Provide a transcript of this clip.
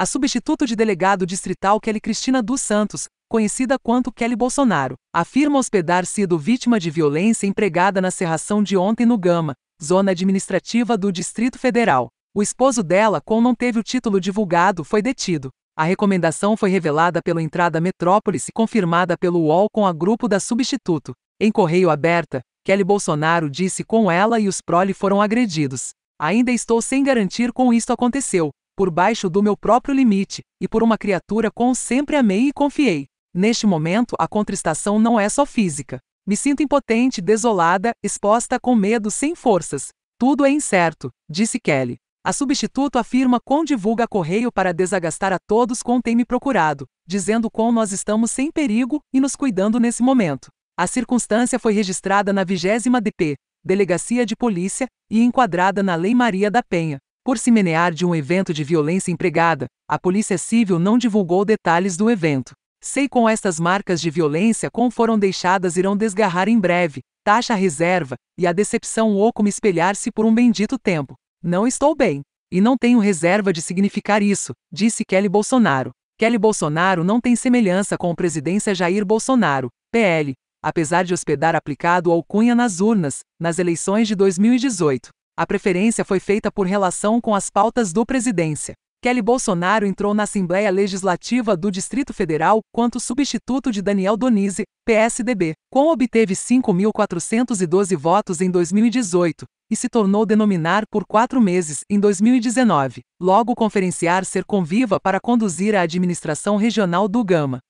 a substituto de delegado distrital Kelly Cristina dos Santos, conhecida quanto Kelly Bolsonaro, afirma hospedar sido vítima de violência empregada na serração de ontem no Gama, zona administrativa do Distrito Federal. O esposo dela, com não teve o título divulgado, foi detido. A recomendação foi revelada pela entrada Metrópolis e confirmada pelo UOL com a grupo da substituto. Em correio aberta, Kelly Bolsonaro disse com ela e os prole foram agredidos. Ainda estou sem garantir com isto aconteceu, por baixo do meu próprio limite, e por uma criatura com sempre amei e confiei. Neste momento, a contristação não é só física. Me sinto impotente, desolada, exposta com medo, sem forças. Tudo é incerto, disse Kelly. A substituto afirma quão divulga correio para desagastar a todos com tem me procurado, dizendo quão nós estamos sem perigo e nos cuidando nesse momento. A circunstância foi registrada na 20 DP, Delegacia de Polícia, e enquadrada na Lei Maria da Penha, por se menear de um evento de violência empregada, a Polícia Civil não divulgou detalhes do evento. Sei com estas marcas de violência como foram deixadas irão desgarrar em breve, taxa reserva, e a decepção oco me espelhar-se por um bendito tempo. Não estou bem. E não tenho reserva de significar isso, disse Kelly Bolsonaro. Kelly Bolsonaro não tem semelhança com o presidência Jair Bolsonaro, PL, apesar de hospedar aplicado alcunha nas urnas, nas eleições de 2018. A preferência foi feita por relação com as pautas do presidência. Kelly Bolsonaro entrou na Assembleia Legislativa do Distrito Federal quanto substituto de Daniel Donizzi, PSDB, com obteve 5.412 votos em 2018 e se tornou denominar por quatro meses em 2019. Logo, conferenciar ser conviva para conduzir a administração regional do Gama.